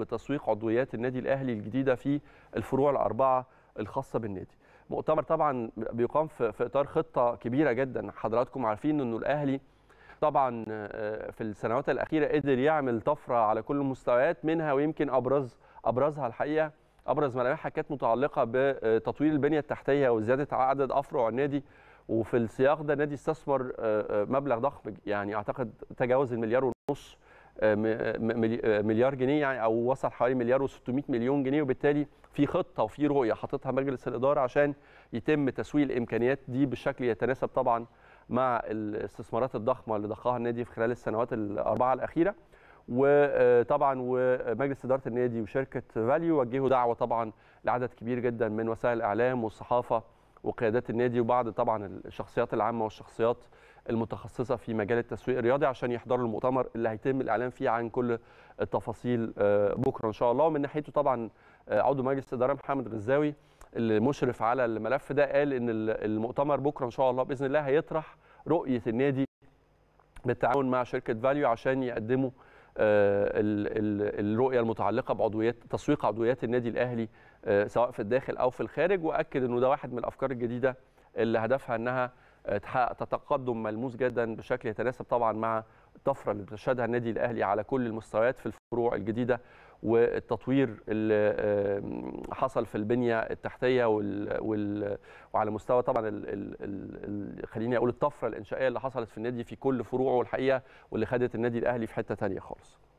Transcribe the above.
بتسويق عضويات النادي الاهلي الجديده في الفروع الاربعه الخاصه بالنادي. مؤتمر طبعا بيقام في اطار خطه كبيره جدا حضراتكم عارفين انه الاهلي طبعا آه، في السنوات الاخيره قدر يعمل طفره على كل المستويات منها ويمكن ابرز ابرزها الحقيقه ابرز ملامحها كانت متعلقه بتطوير البنيه التحتيه وزياده عدد افرع النادي وفي السياق ده النادي استثمر آه، آه، مبلغ ضخم يعني اعتقد تجاوز المليار ونص آه، آه، آه، مليار جنيه يعني او وصل حوالي مليار و600 مليون جنيه وبالتالي في خطه وفي رؤيه حاططها مجلس الاداره عشان يتم تسويق الامكانيات دي بالشكل يتناسب طبعا مع الاستثمارات الضخمه اللي ضخها النادي في خلال السنوات الاربعه الاخيره وطبعا ومجلس اداره النادي وشركه فاليو وجهوا دعوه طبعا لعدد كبير جدا من وسائل الاعلام والصحافه وقيادات النادي وبعض طبعا الشخصيات العامه والشخصيات المتخصصه في مجال التسويق الرياضي عشان يحضروا المؤتمر اللي هيتم الاعلان فيه عن كل التفاصيل آه، بكره ان شاء الله ومن ناحيته طبعا آه، عضو مجلس الاداره محمد غزاوي المشرف على الملف ده قال ان المؤتمر بكره ان شاء الله باذن الله هيطرح رؤيه النادي بالتعاون مع شركه فاليو عشان يقدموا آه، الرؤيه المتعلقه بعضويات تسويق عضويات النادي الاهلي آه، سواء في الداخل او في الخارج واكد انه ده واحد من الافكار الجديده اللي هدفها انها آه، تحقق تقدم ملموس جدا بشكل يتناسب طبعا مع الطفره اللي بتشهدها النادي الاهلي على كل المستويات في الفروع الجديده والتطوير اللي حصل في البنيه التحتيه وال... وال... وعلى مستوى طبعا ال... ال... خليني اقول الطفره الانشائيه اللي حصلت في النادي في كل فروعه الحقيقه واللي خدت النادي الاهلي في حته ثانيه خالص